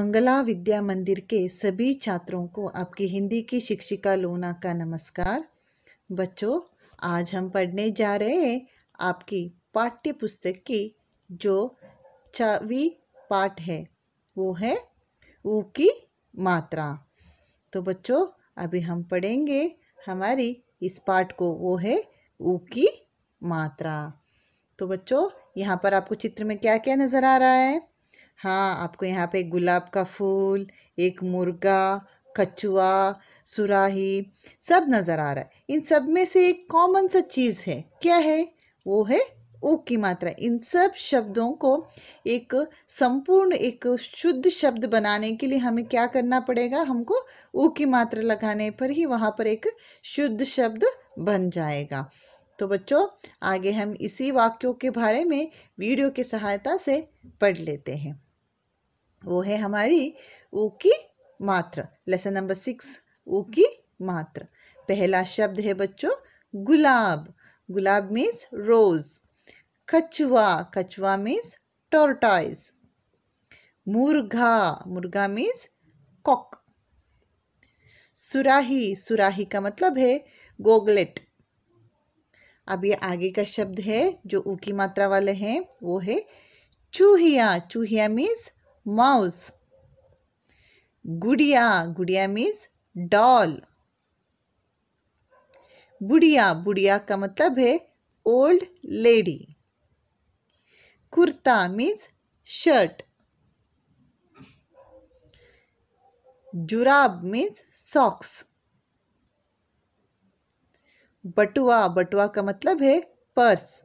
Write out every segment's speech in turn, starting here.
मंगला विद्या मंदिर के सभी छात्रों को आपकी हिंदी की शिक्षिका लोना का नमस्कार बच्चों आज हम पढ़ने जा रहे हैं आपकी पाठ्य पुस्तक की जो छवी पाठ है वो है ऊ की मात्रा तो बच्चों अभी हम पढ़ेंगे हमारी इस पाठ को वो है ऊ की मात्रा तो बच्चों यहाँ पर आपको चित्र में क्या क्या नज़र आ रहा है हाँ आपको यहाँ पे गुलाब का फूल एक मुर्गा कछुआ सुराही सब नज़र आ रहा है इन सब में से एक कॉमन सा चीज़ है क्या है वो है ऊ की मात्रा इन सब शब्दों को एक संपूर्ण एक शुद्ध शब्द बनाने के लिए हमें क्या करना पड़ेगा हमको ऊ की मात्रा लगाने पर ही वहाँ पर एक शुद्ध शब्द बन जाएगा तो बच्चों आगे हम इसी वाक्यों के बारे में वीडियो की सहायता से पढ़ लेते हैं वो है हमारी ऊ की मात्र लेसन नंबर सिक्स ऊ की मात्र पहला शब्द है बच्चों गुलाब गुलाब मीन्स रोज कछुआ कछुआ मीन्स टोर्टाइज मुर्गा मुर्गा मीन्स कॉक सुराही सुराही का मतलब है गोगलेट अब ये आगे का शब्द है जो ऊ की मात्रा वाले हैं वो है चूहिया चूहिया means mouse gudiya gudiya means doll बुढ़िया बुढ़िया का मतलब है old lady kurta means shirt जुराब मीन्स सॉक्स बटुआ बटुआ का मतलब है पर्स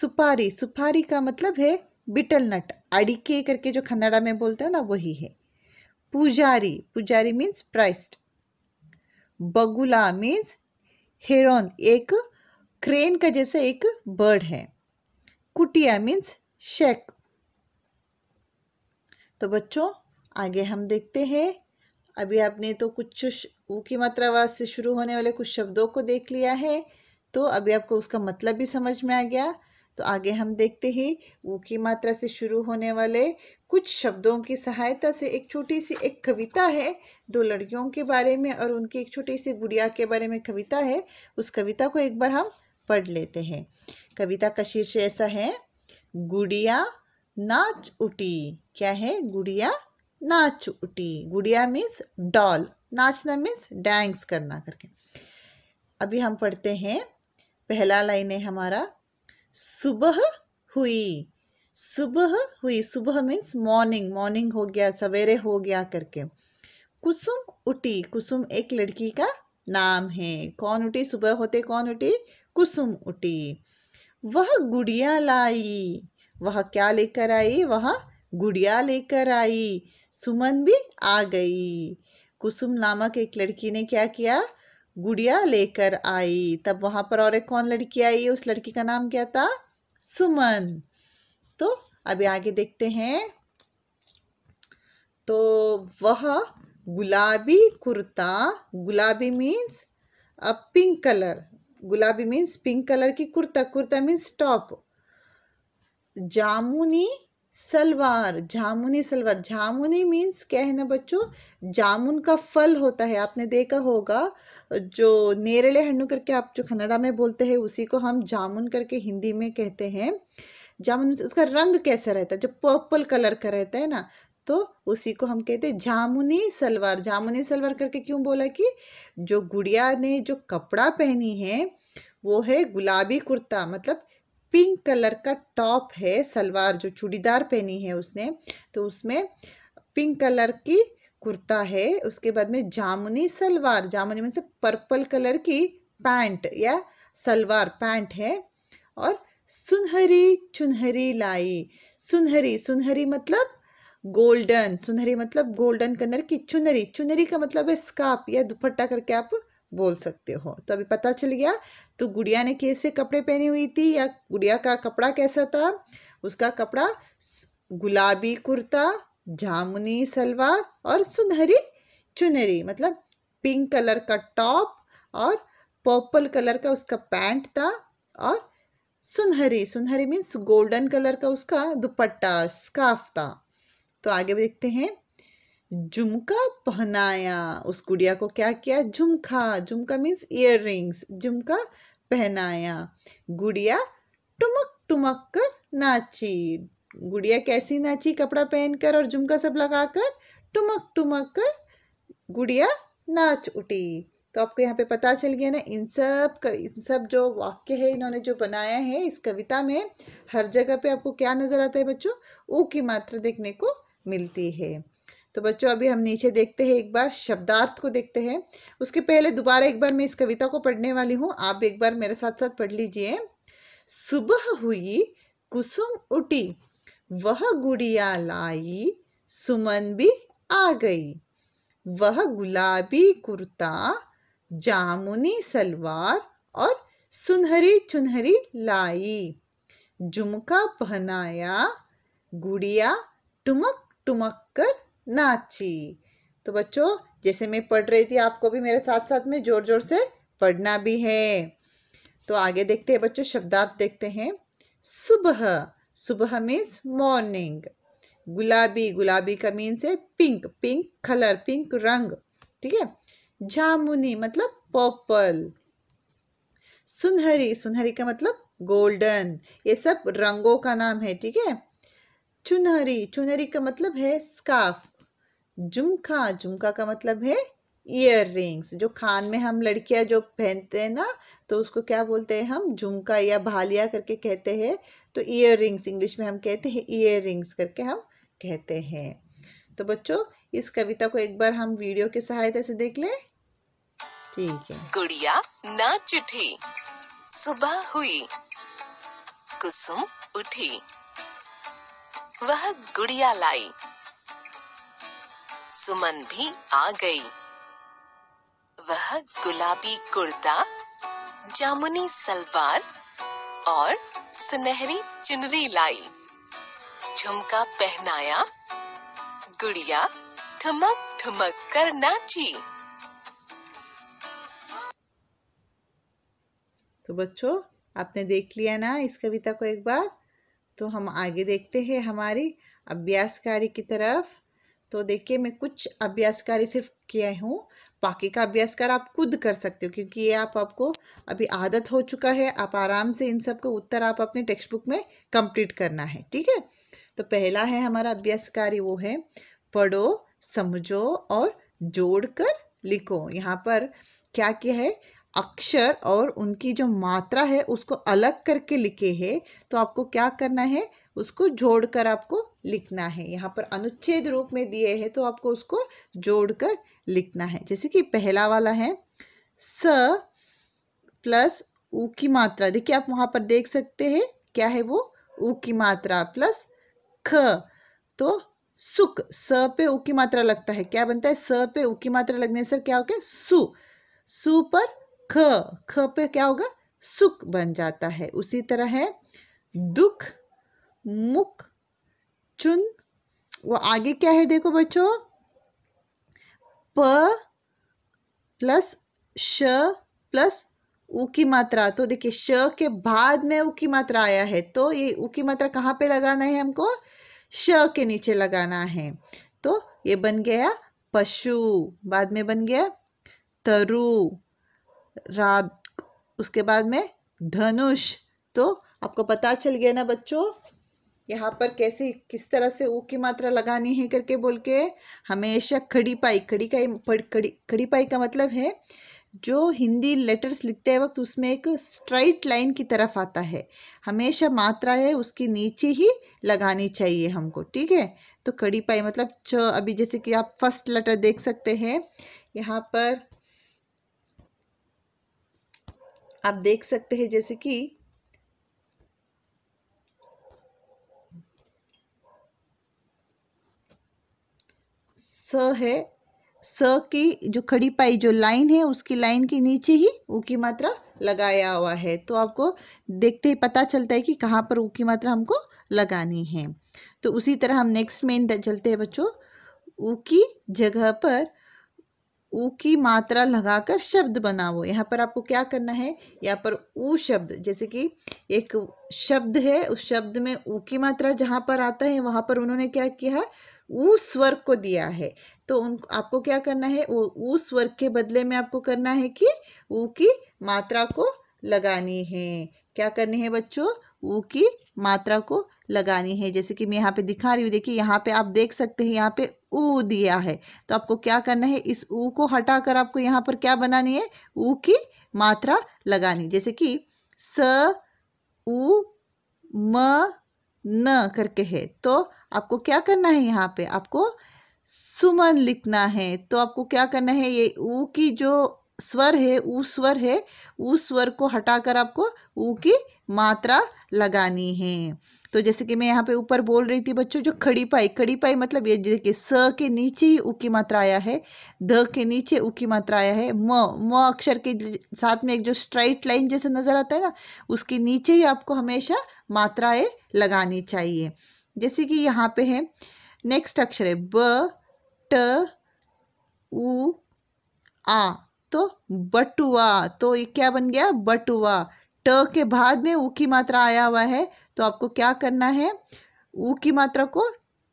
सुपारी सुपारी का मतलब है बिटल नट अड़िके करके जो खन्नड़ा में बोलते हो ना वही है पुजारी पुजारी मीन्स प्राइस्ट बगुला मीन्स हेरोन एक क्रेन का जैसा एक बर्ड है कुटिया मीन्स शेक तो बच्चों आगे हम देखते हैं अभी आपने तो कुछ ऊ की मात्रावास से शुरू होने वाले कुछ शब्दों को देख लिया है तो अभी आपको उसका मतलब भी समझ में आ गया तो आगे हम देखते हैं ऊ की मात्रा से शुरू होने वाले कुछ शब्दों की सहायता से एक छोटी सी एक कविता है दो लड़कियों के बारे में और उनकी एक छोटी सी गुड़िया के बारे में कविता है उस कविता को एक बार हम पढ़ लेते हैं कविता का शीर्ष ऐसा है गुड़िया नाच उठी क्या है गुड़िया नाच उठी गुड़िया मीन्स डॉल नाचना मीन्स डांस करना करके अभी हम पढ़ते हैं पहला लाइन है हमारा सुबह हुई सुबह हुई सुबह मीन्स मॉर्निंग मॉर्निंग हो गया सवेरे हो गया करके कुसुम उठी कुसुम एक लड़की का नाम है कौन उठी सुबह होते कौन उठी कुसुम उठी वह गुड़िया लाई वह क्या लेकर आई वह गुड़िया लेकर आई सुमन भी आ गई कुसुम नामक एक लड़की ने क्या किया गुड़िया लेकर आई तब वहाँ पर और एक कौन लड़की आई उस लड़की का नाम क्या था सुमन तो अभी आगे देखते हैं तो वह गुलाबी कुर्ता गुलाबी मीन्स पिंक कलर गुलाबी मीन्स पिंक कलर की कुर्ता कुर्ता मीन्स टॉप जामुनी सलवार जामुनी सलवार जामुनी मीन्स क्या है ना बच्चों जामुन का फल होता है आपने देखा होगा जो नेरले हंडू करके आप जो कन्नड़ा में बोलते हैं उसी को हम जामुन करके हिंदी में कहते हैं जामुन उसका रंग कैसा रहता है जो पर्पल कलर का रहता है ना तो उसी को हम कहते हैं जामुनी सलवार जामुनी सलवार करके क्यों बोला कि जो गुड़िया ने जो कपड़ा पहनी है वो है गुलाबी कुर्ता मतलब पिंक कलर का टॉप है सलवार जो चूड़ीदार पहनी है उसने तो उसमें पिंक कलर की कुर्ता है उसके बाद में जामुनी सलवार जामुनी में से पर्पल कलर की पैंट या सलवार पैंट है और सुनहरी चुनहरी लाई सुनहरी सुनहरी मतलब गोल्डन सुनहरी मतलब गोल्डन कलर की चुनरी चुनरी का मतलब है स्काप या दुपट्टा करके आप बोल सकते हो तो अभी पता चल गया तो गुड़िया ने कैसे कपड़े पहनी हुई थी या गुड़िया का कपड़ा कैसा था उसका कपड़ा गुलाबी कुर्ता जामुनी सलवार और सुनहरी चुनरी मतलब पिंक कलर का टॉप और पर्पल कलर का उसका पैंट था और सुनहरी सुनहरी मीन्स गोल्डन कलर का उसका दुपट्टा स्काफ था तो आगे देखते हैं झुमका पहनाया उस गुड़िया को क्या किया झुमका झुमका मीन्स इयर रिंग्स झुमका पहनाया गुड़िया टुमक टुमक कर नाची गुड़िया कैसी नाची कपड़ा पहनकर और झुमका सब लगाकर टुमक टुमक कर गुड़िया नाच उठी तो आपको यहाँ पे पता चल गया ना इन सब इन सब जो वाक्य है इन्होंने जो बनाया है इस कविता में हर जगह पे आपको क्या नज़र आता है बच्चों ऊ की मात्रा देखने को मिलती है तो बच्चों अभी हम नीचे देखते हैं एक बार शब्दार्थ को देखते हैं उसके पहले दोबारा एक बार मैं इस कविता को पढ़ने वाली हूँ आप एक बार मेरे साथ साथ पढ़ लीजिए सुबह हुई कुसुम उठी वह गुड़िया लाई सुमन भी आ गई वह गुलाबी कुर्ता जामुनी सलवार और सुनहरी चुनहरी लाई झुमका पहनाया गुड़िया टुमक टुमक कर नाची तो बच्चों जैसे मैं पढ़ रही थी आपको भी मेरे साथ साथ में जोर जोर से पढ़ना भी है तो आगे देखते हैं बच्चों शब्दार्थ देखते हैं सुबह सुबह मीन्स मॉर्निंग गुलाबी गुलाबी का मीन्स है पिंक पिंक कलर पिंक रंग ठीक है जामुनी मतलब पर्पल सुनहरी सुनहरी का मतलब गोल्डन ये सब रंगों का नाम है ठीक है चुनहरी चुनहरी का मतलब है स्काफ झुमका झुमका का मतलब है ईयर रिंग्स जो खान में हम लड़कियां जो पहनते हैं ना तो उसको क्या बोलते हैं हम झुमका या भालिया करके कहते हैं तो ईयर रिंग्स इंग्लिश में हम कहते हैं ईयर रिंग्स करके हम कहते हैं तो बच्चों इस कविता को एक बार हम वीडियो की सहायता से देख लें ठीक है गुड़िया ना चिठी सुबह हुई कुसुम उठी वह गुड़िया लाई सुमन भी आ गई वह गुलाबी कुर्ता जामुनी सलवार और सुनहरी चुनरी लाई झुमका पहनाया गुड़िया ठुमक ठुमक कर नाची तो बच्चों आपने देख लिया ना इस कविता को एक बार तो हम आगे देखते हैं हमारी अभ्यासकारी की तरफ तो देखिए मैं कुछ अभ्यास कार्य सिर्फ किया हूँ बाकी का अभ्यासकार आप खुद कर सकते हो क्योंकि ये आप आपको अभी आदत हो चुका है आप आराम से इन सब का उत्तर आप अपने टेक्स्ट बुक में कंप्लीट करना है ठीक है तो पहला है हमारा अभ्यास कार्य वो है पढ़ो समझो और जोड़कर लिखो यहाँ पर क्या किया है अक्षर और उनकी जो मात्रा है उसको अलग करके लिखे है तो आपको क्या करना है उसको जोड़कर आपको लिखना है यहाँ पर अनुच्छेद रूप में दिए हैं तो आपको उसको जोड़कर लिखना है जैसे कि पहला वाला है स प्लस उ की मात्रा देखिए आप वहाँ पर देख सकते हैं क्या है वो ऊ की मात्रा प्लस ख तो सुख स पे ऊ की मात्रा लगता है क्या बनता है स पे ऊ की मात्रा लगने से क्या हो गया सु सु पर ख ख पे क्या होगा सुख बन जाता है उसी तरह है दुख मुख चुन वो आगे क्या है देखो बच्चों प प्लस श प्लस ऊ की मात्रा तो देखिए श के बाद में ऊ की मात्रा आया है तो ये ऊ की मात्रा कहाँ पे लगाना है हमको श के नीचे लगाना है तो ये बन गया पशु बाद में बन गया तरु रात उसके बाद में धनुष तो आपको पता चल गया ना बच्चों यहाँ पर कैसे किस तरह से ऊ की मात्रा लगानी है करके बोल के हमेशा खड़ी पाई खड़ी का खड़ी खड़ी पाई का मतलब है जो हिंदी लेटर्स लिखते वक्त उसमें एक स्ट्राइट लाइन की तरफ आता है हमेशा मात्रा है उसकी नीचे ही लगानी चाहिए हमको ठीक है तो खड़ी पाई मतलब जो अभी जैसे कि आप फर्स्ट लेटर देख सकते हैं यहाँ पर आप देख सकते हैं जैसे कि स है स की जो खड़ी पाई जो लाइन है उसकी लाइन के नीचे ही ऊ की मात्रा लगाया हुआ है तो आपको देखते ही पता चलता है कि कहाँ पर ऊ की मात्रा हमको लगानी है तो उसी तरह हम नेक्स्ट में चलते हैं बच्चों ऊ की जगह पर ऊ की मात्रा लगाकर शब्द बनाओ यहाँ पर आपको क्या करना है यहाँ पर ऊ शब्द जैसे कि एक शब्द है उस शब्द में ऊ की मात्रा जहाँ पर आता है वहाँ पर उन्होंने क्या किया है ऊ स्वर को दिया है तो उन आपको क्या करना है ऊ स्वर के बदले में आपको करना है कि ऊ की मात्रा को लगानी है क्या करनी है बच्चों ऊ की मात्रा को लगानी है जैसे कि मैं यहाँ पे दिखा रही हूँ देखिए यहाँ पे आप देख सकते हैं यहाँ पे ऊ दिया है तो आपको क्या करना है इस ऊ को हटाकर आपको यहाँ पर क्या बनानी है ऊ की मात्रा लगानी जैसे कि स ऊ म न करके है तो आपको क्या करना है यहाँ पे आपको सुमन लिखना है तो आपको क्या करना है ये ऊ की जो स्वर है ऊ स्वर है ऊ स्वर को हटाकर आपको ऊ की मात्रा लगानी है तो जैसे कि मैं यहाँ पे ऊपर बोल रही थी बच्चों जो खड़ी पाई खड़ी पाई मतलब ये देखिए स के नीचे ही ऊ की मात्रा आया है द के नीचे ऊ की मात्रा आया है म म अक्षर के साथ में एक जो स्ट्राइट लाइन जैसे नज़र आता है ना उसके नीचे ही आपको हमेशा मात्राएं लगानी चाहिए जैसे कि यहाँ पे है नेक्स्ट अक्षर है ब ट ऊ आ तो बटुआ तो ये क्या बन गया बटुआ ट के बाद में ऊ की मात्रा आया हुआ है तो आपको क्या करना है ऊ की मात्रा को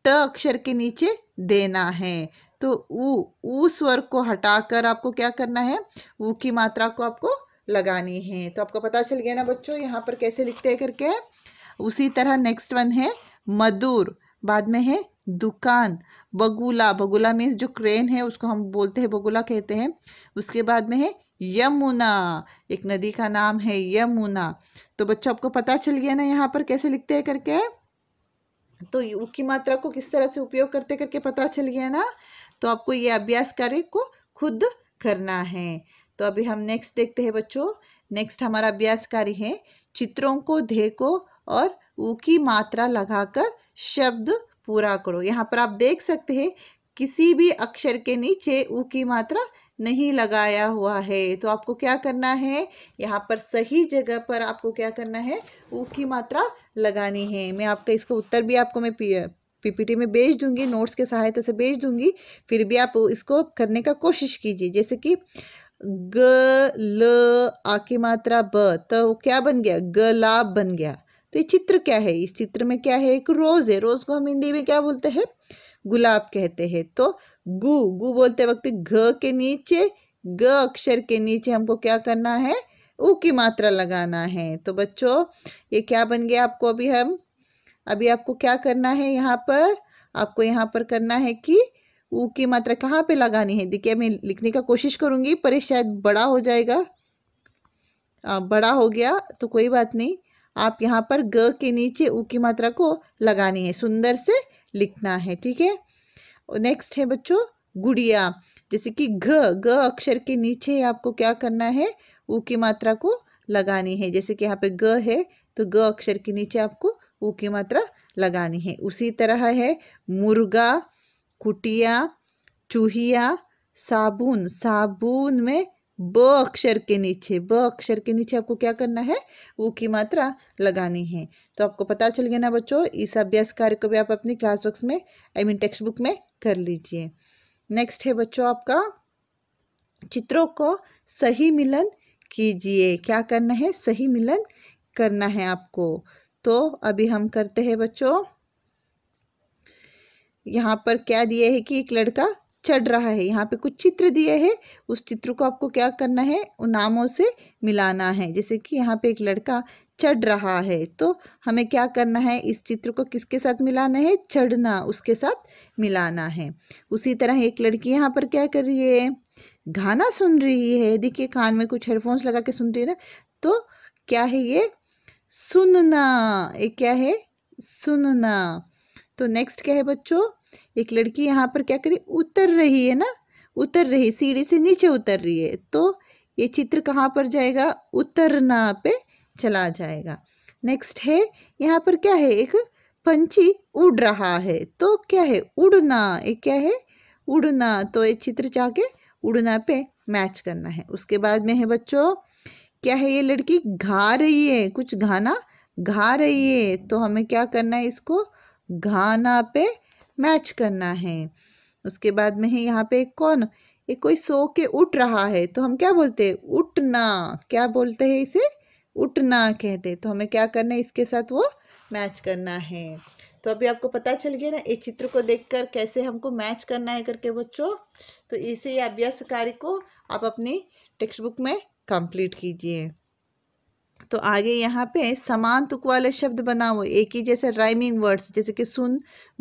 ट अक्षर के नीचे देना है तो ऊ ऊ स्वर को हटाकर आपको क्या करना है ऊ की मात्रा को आपको लगानी है तो आपको पता चल गया ना बच्चों यहाँ पर कैसे लिखते हैं करके उसी तरह नेक्स्ट वन है मधुर बाद में है दुकान बगुला बगुला मीन्स जो क्रेन है उसको हम बोलते हैं बगुला कहते हैं उसके बाद में है यमुना एक नदी का नाम है यमुना तो बच्चों आपको पता चल गया ना यहाँ पर कैसे लिखते हैं करके तो यू की मात्रा को किस तरह से उपयोग करते करके पता चल गया ना तो आपको ये अभ्यास कार्य को खुद करना है तो अभी हम नेक्स्ट देखते हैं बच्चों नेक्स्ट हमारा अभ्यास कार्य है चित्रों को धे को और ऊ की मात्रा लगाकर शब्द पूरा करो यहाँ पर आप देख सकते हैं किसी भी अक्षर के नीचे ऊ की मात्रा नहीं लगाया हुआ है तो आपको क्या करना है यहाँ पर सही जगह पर आपको क्या करना है ऊ की मात्रा लगानी है मैं आपका इसका उत्तर भी आपको मैं पीपीटी में बेच दूंगी नोट्स के सहायता से बेच दूंगी फिर भी आप इसको करने का कोशिश कीजिए जैसे कि ग ल आ की मात्रा ब तो क्या बन गया गलाब बन गया तो ये चित्र क्या है इस चित्र में क्या है एक रोज़ है रोज़ को हम हिंदी में क्या बोलते हैं गुलाब कहते हैं तो गु गु बोलते वक्त घ के नीचे ग अक्षर के नीचे हमको क्या करना है ऊ की मात्रा लगाना है तो बच्चों ये क्या बन गया आपको अभी हम अभी आपको क्या करना है यहाँ पर आपको यहाँ पर करना है कि ऊ की मात्रा कहाँ पे लगानी है देखिए मैं लिखने का कोशिश करूंगी पर शायद बड़ा हो जाएगा आ, बड़ा हो गया तो कोई बात नहीं आप यहाँ पर ग के नीचे ऊ की मात्रा को लगानी है सुंदर से लिखना है ठीक है नेक्स्ट है बच्चों गुड़िया जैसे कि घ ग अक्षर के नीचे आपको क्या करना है ऊ की मात्रा को लगानी है जैसे कि यहाँ पे ग है तो ग अक्षर के नीचे आपको ऊ की मात्रा लगानी है उसी तरह है मुर्गा कुटिया चूहिया साबुन साबुन में ब अक्षर के नीचे ब अक्षर के नीचे आपको क्या करना है ऊ की मात्रा लगानी है तो आपको पता चल गया ना बच्चों इस अभ्यास कार्य को भी आप अपनी क्लास बुक्स में आई मीन टेक्स्ट बुक में कर लीजिए नेक्स्ट है बच्चों आपका चित्रों को सही मिलन कीजिए क्या करना है सही मिलन करना है आपको तो अभी हम करते हैं बच्चों यहाँ पर क्या दिए है कि एक लड़का चढ़ रहा है यहाँ पे कुछ चित्र दिए हैं उस चित्र को आपको क्या करना है उन नामों से मिलाना है जैसे कि यहाँ पे एक लड़का चढ़ रहा है तो हमें क्या करना है इस चित्र को किसके साथ मिलाना है चढ़ना उसके साथ मिलाना है उसी तरह एक लड़की यहाँ पर क्या कर रही है गाना सुन रही है देखिए कान में कुछ हेडफोन्स लगा के सुन रही है ना तो क्या है ये सुनना ये क्या है सुनना तो नेक्स्ट क्या है बच्चों एक लड़की यहाँ पर क्या करी उतर रही है ना उतर रही सीढ़ी से नीचे उतर रही है तो ये चित्र कहाँ पर जाएगा उतरना पे चला जाएगा नेक्स्ट है यहाँ पर क्या है एक पंछी उड़ रहा है तो क्या है उड़ना एक क्या है उड़ना तो ये चित्र जाके उड़ना पे मैच करना है उसके बाद में है बच्चों क्या है ये लड़की घा रही है कुछ घाना घा रही है तो हमें क्या करना है इसको घाना पे मैच करना है उसके बाद में है यहाँ पे कौन ये कोई सो के उठ रहा है तो हम क्या बोलते हैं उठना क्या बोलते हैं इसे उठना कहते तो हमें क्या करना है इसके साथ वो मैच करना है तो अभी आपको पता चल गया ना ये चित्र को देखकर कैसे हमको मैच करना है करके बच्चों तो इसे अभ्यास कार्य को आप अपनी टेक्स्ट बुक में कंप्लीट कीजिए तो आगे यहाँ पे समान तुक वाले शब्द बनाओ एक ही जैसे राइमिंग वर्ड्स जैसे कि सुन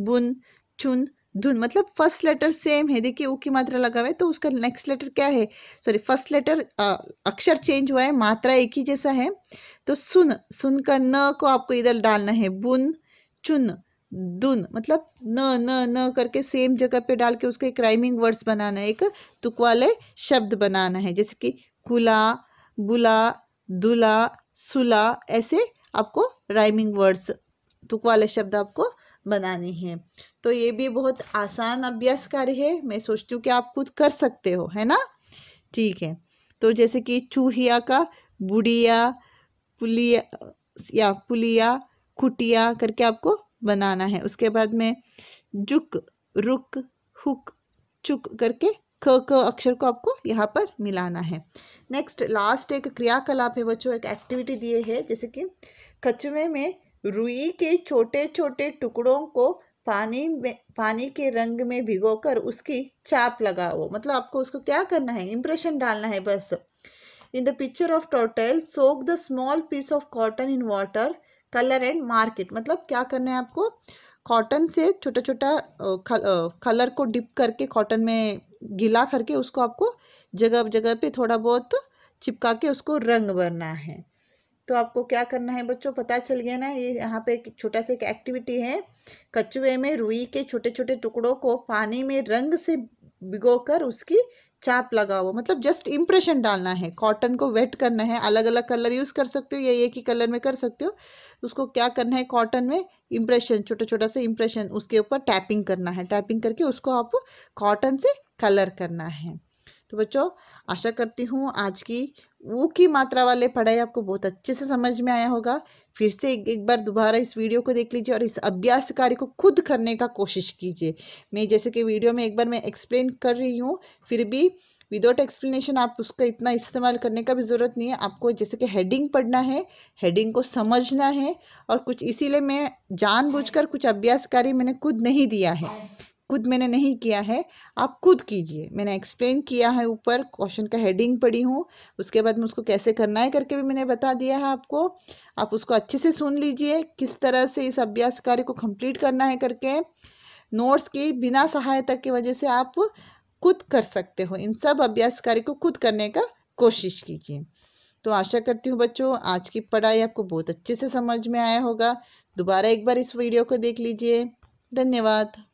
बुन चुन धुन मतलब फर्स्ट लेटर सेम है देखिए ऊ की मात्रा लगा हुआ है तो उसका नेक्स्ट लेटर क्या है सॉरी फर्स्ट लेटर अक्षर चेंज हुआ है मात्रा एक ही जैसा है तो सुन सुन का न को आपको इधर डालना है बुन चुन दुन मतलब न न न करके सेम जगह पे डाल के उसके एक राइमिंग वर्ड्स बनाना है एक तुक वाले शब्द बनाना है जैसे कि कुला बुला दुला सुला ऐसे आपको राइमिंग वर्ड्स तुक वाले शब्द आपको बनानी है तो ये भी बहुत आसान अभ्यास कार्य है मैं सोचती हूँ कि आप खुद कर सकते हो है ना ठीक है तो जैसे कि चूहिया का बुढ़िया पुलिया या पुलिया खुटिया करके आपको बनाना है उसके बाद में जुक रुक हुक चुक करके क क अक्षर को आपको यहाँ पर मिलाना है नेक्स्ट लास्ट एक क्रियाकलाप है बच्चों एक एक्टिविटी दिए है जैसे कि कचवे में रुई के छोटे छोटे टुकड़ों को पानी में पानी के रंग में भिगोकर उसकी चाप लगाओ मतलब आपको उसको क्या करना है इम्प्रेशन डालना है बस in the picture of total soak the small piece of cotton in water colour and market मतलब क्या करना है आपको कॉटन से छोटा छोटा कलर को डिप करके कॉटन में गीला करके उसको आपको जगह जगह पे थोड़ा बहुत चिपका के उसको रंग भरना है तो आपको क्या करना है बच्चों पता चल गया ना ये यहाँ पे एक छोटा सा एक एक्टिविटी है कछुए में रुई के छोटे छोटे टुकड़ों को पानी में रंग से भिगोकर उसकी चाप लगाओ मतलब जस्ट इम्प्रेशन डालना है कॉटन को वेट करना है अलग अलग कलर यूज़ कर सकते हो या एक ही कलर में कर सकते हो उसको क्या करना है कॉटन में इम्प्रेशन छोटा छोटा सा इम्प्रेशन उसके ऊपर टैपिंग करना है टैपिंग करके उसको आप कॉटन से कलर करना है तो बच्चों आशा करती हूँ आज की ऊ की मात्रा वाले पढ़ाई आपको बहुत अच्छे से समझ में आया होगा फिर से एक, एक बार दोबारा इस वीडियो को देख लीजिए और इस अभ्यास कार्य को खुद करने का कोशिश कीजिए मैं जैसे कि वीडियो में एक बार मैं एक्सप्लेन कर रही हूँ फिर भी विदाउट एक्सप्लेनेशन आप उसका इतना इस्तेमाल करने का भी ज़रूरत नहीं है आपको जैसे कि हेडिंग पढ़ना है हेडिंग को समझना है और कुछ इसीलिए मैं जानबूझकर कुछ अभ्यास कार्य मैंने खुद नहीं दिया है खुद मैंने नहीं किया है आप खुद कीजिए मैंने एक्सप्लेन किया है ऊपर क्वेश्चन का हेडिंग पढ़ी हूँ उसके बाद मैं उसको कैसे करना है करके भी मैंने बता दिया है आपको आप उसको अच्छे से सुन लीजिए किस तरह से इस अभ्यास कार्य को कंप्लीट करना है करके नोट्स के बिना सहायता की वजह से आप खुद कर सकते हो इन सब अभ्यास कार्य को खुद करने का कोशिश कीजिए तो आशा करती हूँ बच्चों आज की पढ़ाई आपको बहुत अच्छे से समझ में आया होगा दोबारा एक बार इस वीडियो को देख लीजिए धन्यवाद